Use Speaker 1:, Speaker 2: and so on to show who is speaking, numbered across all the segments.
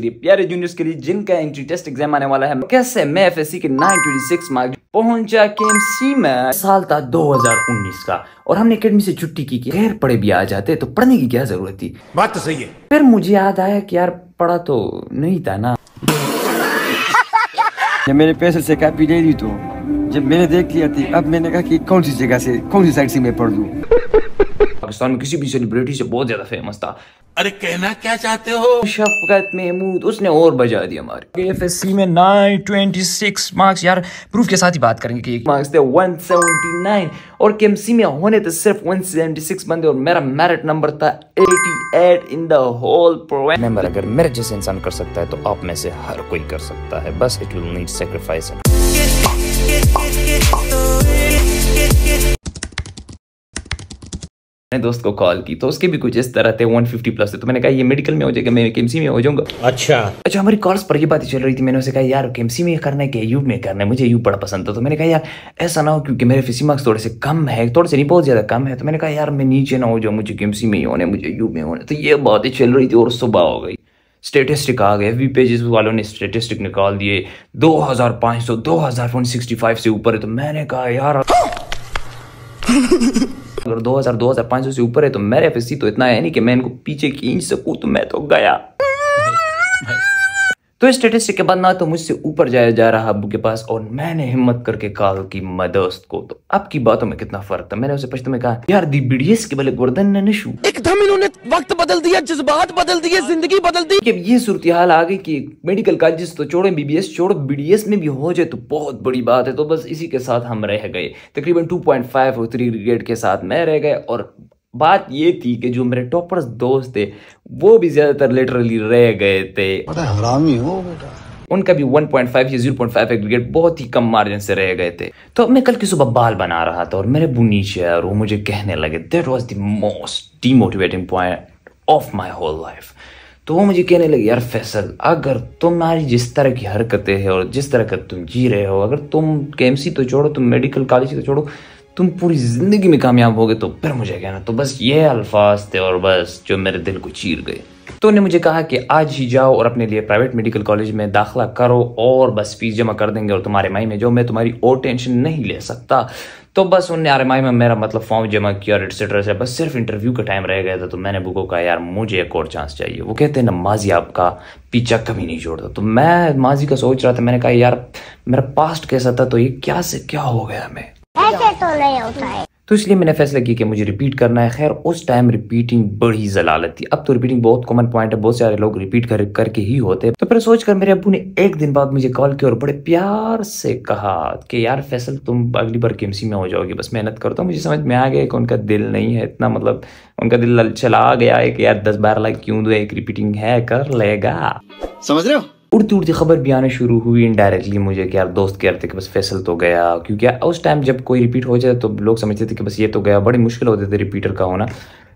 Speaker 1: प्यारे जूनियर्स के लिए जिनका एंट्री टेस्ट एग्जाम आने वाला है कैसे मैं एफ के 926 मार्क पहुंचा केएमसी में साल था 2019 का और हमने अकेडमी से छुट्टी की गैर पढ़े भी आ जाते तो पढ़ने की क्या जरूरत थी बात तो सही है फिर मुझे याद आया कि यार पढ़ा तो नहीं था ना जब मेरे पैसे से कापी दे दी तो जब मैंने देख लिया थी अब मैंने कहा कि कौन सी जगह से कौन सी साइड से मैं पढ़ लू पाकिस्तान में किसी भी सेलिब्रिटी से बहुत ज्यादा फेमस था अरे कहना क्या चाहते हो शफकत महमूद उसने और बजा दिया हमारे सी में सिक्स मार्क्स यार प्रूफ के साथ ही बात करेंगे कि मार्क्स थे नाइन और सी में होने थे सिर्फ सिक्स बंदे और मेरा मेरिट नंबर था eight in the whole provide member अगर मेरे जैसे इंसान कर सकता है तो आप में से हर कोई कर सकता है बस इट विल नीड सैक्रिफाइस अपने दोस्त को कॉल की तो उसके भी कुछ इस तरह थे 150 प्लस थे तो मैंने कहा ये मेडिकल में हो जाएगा मैं केमसी में हो जाऊंगा अच्छा अच्छा हमारी कॉल्स पर ये बात चल रही थी मैंने उसे कहा यार केमसी में करना है कि यू में करना है मुझे यू बड़ा पसंद था तो मैंने कहा यार ऐसा ना हो क्योंकि मेरे फिसी मार्क्स थोड़े से कम है थोड़े से नहीं बहुत ज़्यादा कम है तो मैंने कहा यार मैं नीचे ना हो जाऊँ मुझे केमसी में ही होने मुझे यू में होने तो ये बातें चल रही थी और सुबह हो गई स्टेटिस्टिक आ गए वी पेजेस वालों ने स्टेटिस्टिक निकाल दिए 2500 2165 से ऊपर है तो मैंने कहा यार अगर दो हजार दो हजार पांच सौ से ऊपर है तो मेरे सी तो इतना है नहीं कि मैं इनको पीछे खींच सकूं तो मैं तो गया तो स्टेटिस्टिक के बाद ना तो मुझसे ऊपर जाया जा रहा अबू के पास और मैंने हिम्मत करके कहा कि मैं दोस्त को तो आपकी बातों में कितना फर्क था मैंने उसे पश्चिम में कहा यार दी बीडीएस के बले गर्दन ने निशु एकदम इन्होंने वक्त बदल दिया जज्बात बदल दिए जिंदगी बदल दी ये सूरत हाल आ गई की मेडिकल कॉलेज तो छोड़े बीबीएस छोड़ो बीडीएस में भी हो जाए तो बहुत बड़ी बात है तो बस इसी के साथ हम रह गए तकरीबन टू पॉइंट फाइव और थ्री ग्रेड के साथ मैं रह गए और बात ये थी कि जो मेरे टॉपर्स दोस्त थे वो भी ज्यादातर लिटरली रह गए थे हो उनका भी 1.5 या 0.5 एग्रीगेट बहुत ही कम मार्जिन से रह गए थे तो मैं कल की सुबह बाल बना रहा था और मेरे बुनीचे और वो मुझे कहने लगे that was the most demotivating point of my whole life तो वो मुझे कहने लगे यार फैसल अगर तुम्हारी जिस तरह की हरकतें हैं और जिस तरह का तुम जी रहे हो अगर तुम के तो छोड़ो तुम मेडिकल कॉलेज तो छोड़ो तुम पूरी ज़िंदगी में कामयाब होगे तो फिर मुझे कहना तो बस ये अल्फाज थे और बस जो मेरे दिल को चीर गए तो उन्होंने मुझे कहा कि आज ही जाओ और अपने लिए प्राइवेट मेडिकल कॉलेज में दाखिला करो और बस फीस जमा कर देंगे और तुम्हारे माई में जो मैं तुम्हारी और टेंशन नहीं ले सकता तो बस उनने आर में मेरा मतलब फॉर्म जमा किया और एटसेट्रा से बस सिर्फ इंटरव्यू का टाइम रह गया था तो मैंने बुको कहा यार मुझे एक और चांस चाहिए वो कहते हैं ना माजी आपका पीछा कभी नहीं छोड़ता तो मैं माजी का सोच रहा था मैंने कहा यार मेरा पास्ट कैसा था तो ये क्या से क्या हो गया मैं ऐसे तो नहीं होता है तो इसलिए मैंने फैसला किया कि मुझे रिपीट करना है खैर उस टाइम रिपीटिंग बड़ी जलालत थी अब तो रिपीटिंग बहुत कॉमन पॉइंट है बहुत सारे लोग रिपीट कर करके ही होते हैं तो फिर सोचकर मेरे अबू ने एक दिन बाद मुझे कॉल किया और बड़े प्यार से कहा कि यार फैसल तुम अगली बार केमसी में हो जाओगे बस मेहनत करता तो हूँ मुझे समझ में आ गया कि उनका दिल नहीं है इतना मतलब उनका दिल चला गया है कि यार दस बारह लाख क्यों दो एक रिपीटिंग है कर लेगा समझ रहे हो उड़ती उड़ती खबर भी आने शुरू हुई इनडायरेक्टली मुझे कि यार दोस्त कह रहे थे कि बस फैसल तो गया क्योंकि उस टाइम जब कोई रिपीट हो जाए तो लोग समझते थे कि बस ये तो गया बड़ी मुश्किल होते थे रिपीटर का होना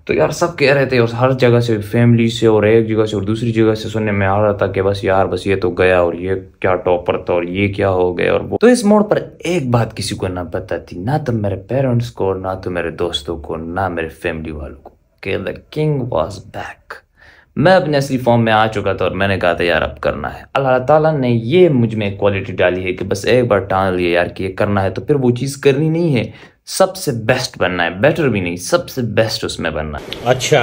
Speaker 1: तो यार सब कह रहे थे और हर जगह से फैमिली से और एक जगह से और दूसरी जगह से सुनने में आ रहा था कि बस यार बस ये तो गया और ये क्या टॉपर था और ये क्या हो गया और वो तो इस मोड़ पर एक बात किसी को ना पता थी ना तो मेरे पेरेंट्स को ना तो मेरे दोस्तों को ना मेरे फैमिली वालों को कि द किंग वॉज बैक मैं अपने असली फॉर्म में आ चुका था और मैंने कहा था यार अब करना है अल्लाह ताला ने ये मुझ में क्वालिटी डाली है कि बस एक बार टाल लिया यार कि ये करना है तो फिर वो चीज़ करनी नहीं है सबसे बेस्ट बनना है बेटर भी नहीं सबसे बेस्ट उसमें बनना है अच्छा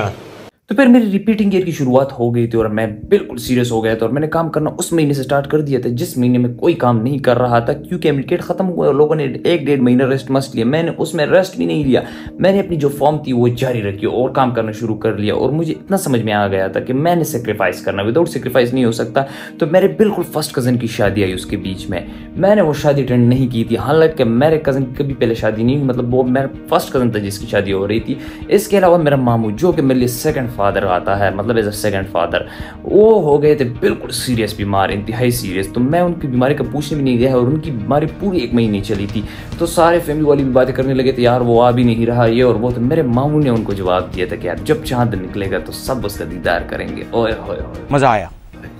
Speaker 1: तो फिर मेरी रिपीटिंग ईयर की शुरुआत हो गई थी और मैं बिल्कुल सीरियस हो गया था और मैंने काम करना उस महीने से स्टार्ट कर दिया था जिस महीने में कोई काम नहीं कर रहा था क्योंकि एमिकेट खत्म हुआ और लोगों ने एक डेढ़ महीना रेस्ट मस्ट लिया मैंने उसमें रेस्ट भी नहीं लिया मैंने अपनी जो फॉर्म थी वो जारी रखी और काम करना शुरू कर लिया और मुझे इतना समझ में आ गया था कि मैंने सेक्रीफाइस करना विदाउट सेक्रीफाइस नहीं हो सकता तो मेरे बिल्कुल फर्स्ट कज़न की शादी आई उसके बीच में मैंने वो शादी अटेंड नहीं की थी हालांकि मेरे कज़न की कभी पहले शादी नहीं मतलब वो मेरा फर्स्ट कज़न था जिसकी शादी हो रही थी इसके अलावा मेरा मामू जो कि मेरे लिए सेकंड फादर आता है मतलब एज अ सेकेंड फादर वो हो गए थे बिल्कुल सीरियस बीमार इंतहाई सीरियस तो मैं उनकी बीमारी का पूछने भी नहीं गया और उनकी बीमारी पूरी एक महीने चली थी तो सारे फैमिली वाले भी बातें करने लगे थे यार वो आ भी नहीं रहा ये और वो तो मेरे मामू ने उनको जवाब दिया था कि यार जब चांद निकलेगा तो सब उसका दीदार करेंगे ओए हो मज़ा आया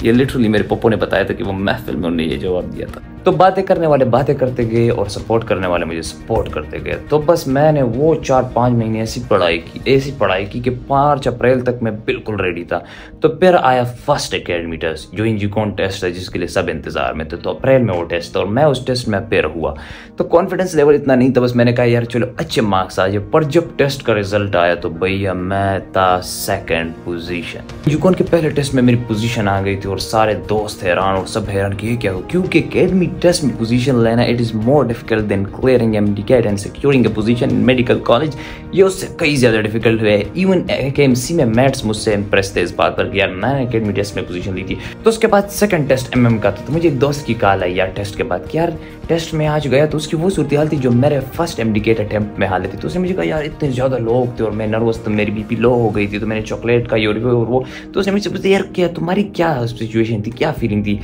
Speaker 1: ये लिटरली मेरे पप्पो ने बताया था कि वो महफिल में उन्होंने ये जवाब दिया था तो बातें करने वाले बातें करते गए और सपोर्ट करने वाले मुझे सपोर्ट करते गए तो बस मैंने वो चार पाँच महीने ऐसी पढ़ाई की ऐसी पढ़ाई की कि पाँच अप्रैल तक मैं बिल्कुल रेडी था तो फिर आया फर्स्ट अकेडमी टेस्ट जो इंजीकॉन टेस्ट है जिसके लिए सब इंतजार में थे तो अप्रैल में वो टेस्ट था और मैं उस टेस्ट में फिर हुआ तो कॉन्फिडेंस लेवल इतना नहीं था बस मैंने कहा यार चलो अच्छे मार्क्स आ जाए पर जब टेस्ट का रिजल्ट आया तो भैया मैं था सेकेंड पोजिशन इंजीकॉन के पहले टेस्ट में मेरी पोजिशन आ गई थी और सारे दोस्त हैरान और सब हैरान किए क्या हो क्योंकि अकेडमी test position लेना it is more difficult than clearing M D CAT and securing a position in medical college ये उससे कई ज़्यादा डिफिकल्ट हुआ इवन के एम सी में मैथ्स मुझसे इंप्रेस थे इस बात पर कि यार मैंने अकेडमी टेस्ट में पोजीशन ली थी तो उसके बाद सेकंड टेस्ट एम एम का था तो मुझे एक दोस्त की कॉल आई यार टेस्ट के बाद कि यार टेस्ट में आज गया तो उसकी वो सूरत हाल थी जो मेरे फर्स्ट एम डी कैट में हालत थी तो उसने मुझे कहा यार इतने ज़्यादा लोग थे और मैं नर्वस था मेरी बी पी लो हो गई थी तो मैंने चॉकलेट का ये और वो तो उसने मुझसे पूछा यार क्या तुम्हारी क्या सिचुएशन थी क्या फीलिंग थी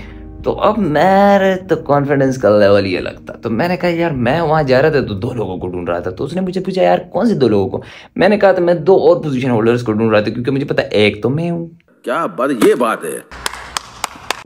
Speaker 1: तो अब मेरे तो कॉन्फिडेंस का लेवल ये लगता तो मैंने कहा यार मैं वहाँ जा रहा था तो दो लोगों को ढूंढ रहा था तो उसने मुझे पूछा यार कौन से दो लोगों को मैंने कहा था तो मैं दो और पोजीशन होल्डर्स को ढूंढ रहा था क्योंकि मुझे पता एक तो मैं हूँ क्या बात ये बात है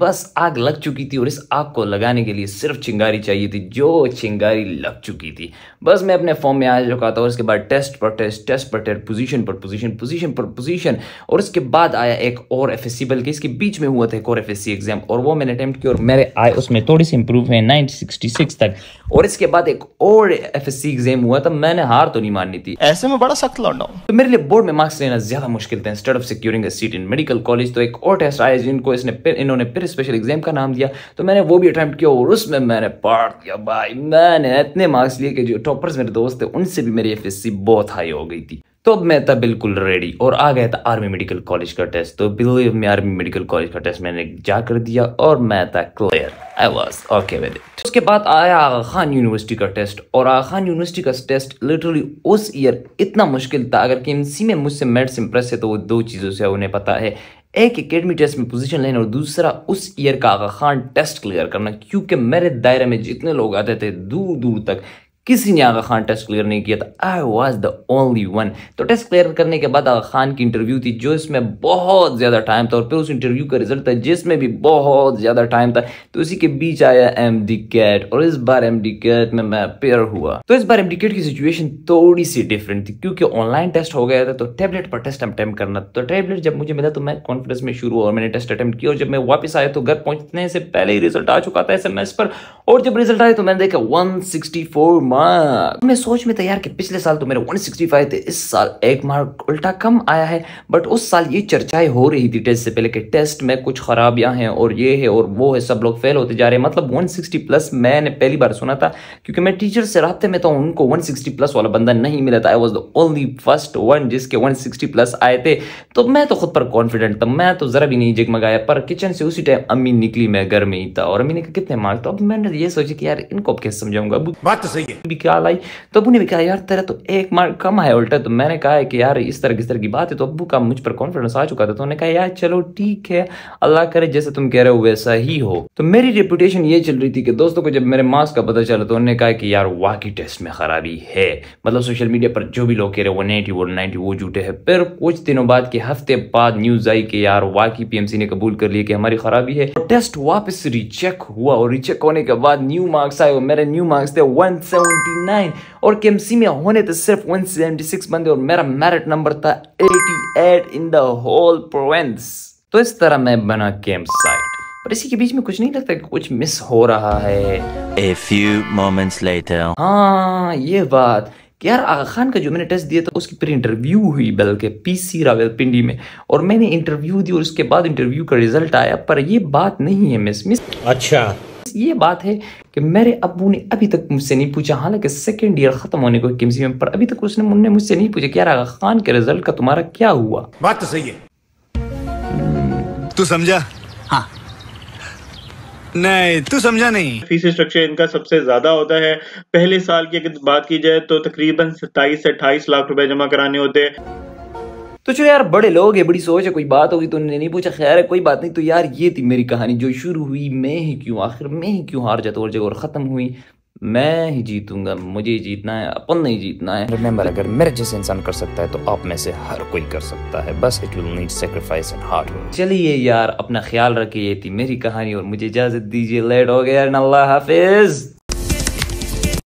Speaker 1: बस आग लग चुकी थी और इस आग को लगाने के लिए सिर्फ चिंगारी चाहिए थी जो चिंगारी लग चुकी थी बस मैं अपने फॉर्म में आ चुका था और इसके बाद टेस्ट पर टेस्ट टेस्ट पर टेस्ट पोजीशन पर पोजीशन पोजीशन पर पोजीशन और इसके बाद आया एक और एफ एस बल्कि इसके बीच में हुआ था एक और एफ एग्जाम और वो मैंने अटैम्प्ट किया और मेरे आए उसमें थोड़ी सी इंप्रूव है नाइनटीन तक और इसके बाद एक और एफ एग्जाम हुआ था मैंने हार तो नहीं माननी थी ऐसे में बड़ा सख्त लौटा तो मेरे लिए बोर्ड में मार्क्स लेना ज्यादा मुश्किल था instead of securing seat in medical college तो एक और टेस्ट आया जिनको इसने इन्होंने फिर फिर स्पेशल एग्जाम का नाम दिया तो मैंने वो भी अटैम्प्ट किया और उसमें मैंने पार्ट किया भाई मैंने इतने मार्क्स लिए कि जो टॉपर्स मेरे दोस्त थे उनसे भी मेरी एफ बहुत हाई हो गई थी तो अब मैं था बिल्कुल रेडी और आ गया था आर्मी मेडिकल कॉलेज का टेस्ट तो बिल्कुल मैं आर्मी मेडिकल कॉलेज का टेस्ट मैंने जा कर दिया और मैं था clear I was okay with it उसके बाद आया आगा खान यूनिवर्सिटी का टेस्ट और आगा खान यूनिवर्सिटी का टेस्ट लिटरली उस ईयर इतना मुश्किल था अगर के में मुझसे मेड्स इम्प्रेस है तो वो दो चीज़ों से उन्हें पता है एक एकेडमी टेस्ट में पोजीशन लेना और दूसरा उस ईयर का आगा खान टेस्ट क्लियर करना क्योंकि मेरे दायरे में जितने लोग आते थे दूर दूर तक किसी ने आगा खान टेस्ट क्लियर नहीं किया था I was the only one तो टेस्ट क्लियर तो करने के बाद आगा खान की इंटरव्यू थी जो इसमें बहुत ज़्यादा टाइम था और फिर उस इंटरव्यू का रिजल्ट था जिसमें भी बहुत ज़्यादा टाइम था तो इसी के बीच आया एम डी कैट और इस बार एम डी कैट में मैं पेयर हुआ तो इस बार एम डी कैट की सिचुएशन थोड़ी सी डिफरेंट थी क्योंकि ऑनलाइन टेस्ट हो गया था तो टेबलेट पर टेस्ट अटैम्प्ट करना तो टेबलेट जब मुझे मिला तो मैं कॉन्फिडेंस में शुरू हुआ और मैंने टेस्ट अटैम्प्ट किया और जब मैं वापस आया तो घर पहुंचने से पहले ही रिजल्ट आ चुका था एस पर और जब रिजल्ट आया तो मैंने देखा वन सिक्सटी फोर मार्क मैं सोच में था यार कि पिछले साल तो मेरे 165 थे इस साल एक मार्क उल्टा कम आया है बट उस साल ये चर्चाएं हो रही थी टेस्ट से पहले कि टेस्ट में कुछ खराबियां हैं और ये है और वो है सब लोग फेल होते जा रहे हैं मतलब 160 प्लस मैंने पहली बार सुना था क्योंकि मैं टीचर से रबते में था उनको वन प्लस वाला बंदा नहीं मिला था I was the only first one जिसके वन प्लस आए थे तो मैं तो खुद पर कॉन्फिडेंट था मैं तो ज़रा भी नहीं जगमगाया पर किचन से उसी टाइम अम्मी निकली मैं घर में ही था और अम्मी ने कहा कितने मार्क तो अब मैंने ये सोचा कि यार इनको अब कैसे समझाऊंगा बात तो सही है भी ख्याल आई तो अबू ने भी कहा यार तेरा तो एक मार्क कम है उल्टा तो मैंने कहा है कि यार इस तरह किस तरह की बात है तो अबू का मुझ पर कॉन्फिडेंस आ चुका था तो उन्होंने कहा यार चलो ठीक है अल्लाह करे जैसे तुम कह रहे हो वैसा ही हो तो मेरी रेपुटेशन ये चल रही थी कि दोस्तों को जब मेरे मार्क्स का पता चला तो उन्होंने कहा कि यार वाकई टेस्ट में खराबी है मतलब सोशल मीडिया पर जो भी लोग कह रहे हैं वन एटी वन नाइनटी वो जूटे हैं फिर कुछ दिनों बाद के हफ्ते बाद न्यूज़ आई कि यार वाकई पीएमसी ने कबूल कर लिया कि हमारी खराबी है टेस्ट वापस रिचेक हुआ और रिचेक होने के बाद न्यू मार्क्स आए और मेरे न्यू मार्क्स थे वन सेवन 179 और केमसी में होने थे सिर्फ 176 बंदे और मेरा मेरिट नंबर था 88 इन द होल प्रोवेंस तो इस तरह मैं बना केम साइट पर इसी के बीच में कुछ नहीं लगता कि कुछ मिस हो रहा है A few moments later. हाँ ये बात कि यार आगा खान का जो मैंने टेस्ट दिया था उसकी फिर इंटरव्यू हुई बल्कि पीसी रावलपिंडी में और मैंने इंटरव्यू दी और उसके बाद इंटरव्यू का रिजल्ट आया पर ये बात नहीं है मिस मिस अच्छा ये बात है कि मेरे अबू ने अभी तक मुझसे नहीं पूछा हालांकि सेकेंड ईयर खत्म होने को किमसी में पर अभी तक उसने मुन्ने मुझसे नहीं पूछा क्या यार खान के रिजल्ट का तुम्हारा क्या हुआ बात तो सही है तू समझा हाँ। नहीं तू समझा नहीं फीस स्ट्रक्चर इनका सबसे ज्यादा होता है पहले साल की अगर बात की जाए तो तकरीबन सत्ताईस से अट्ठाईस लाख रुपए जमा कराने होते हैं तो चलो यार बड़े लोग है बड़ी सोच है कोई बात होगी तो उन्होंने नहीं पूछा खैर है कोई बात नहीं तो यार ये थी मेरी कहानी जो शुरू हुई मैं ही क्यों आखिर मैं ही क्यों हार जाता और जगह और ख़त्म हुई मैं ही जीतूंगा मुझे ही जीतना है अपन नहीं जीतना है रिमेंबर अगर मेरे जैसे इंसान कर सकता है तो आप में से हर कोई कर सकता है बस it will need sacrifice and hard work चलिए यार अपना ख्याल रखिए ये थी मेरी कहानी और मुझे इजाजत दीजिए लेट हो गया अल्लाह हाफिज़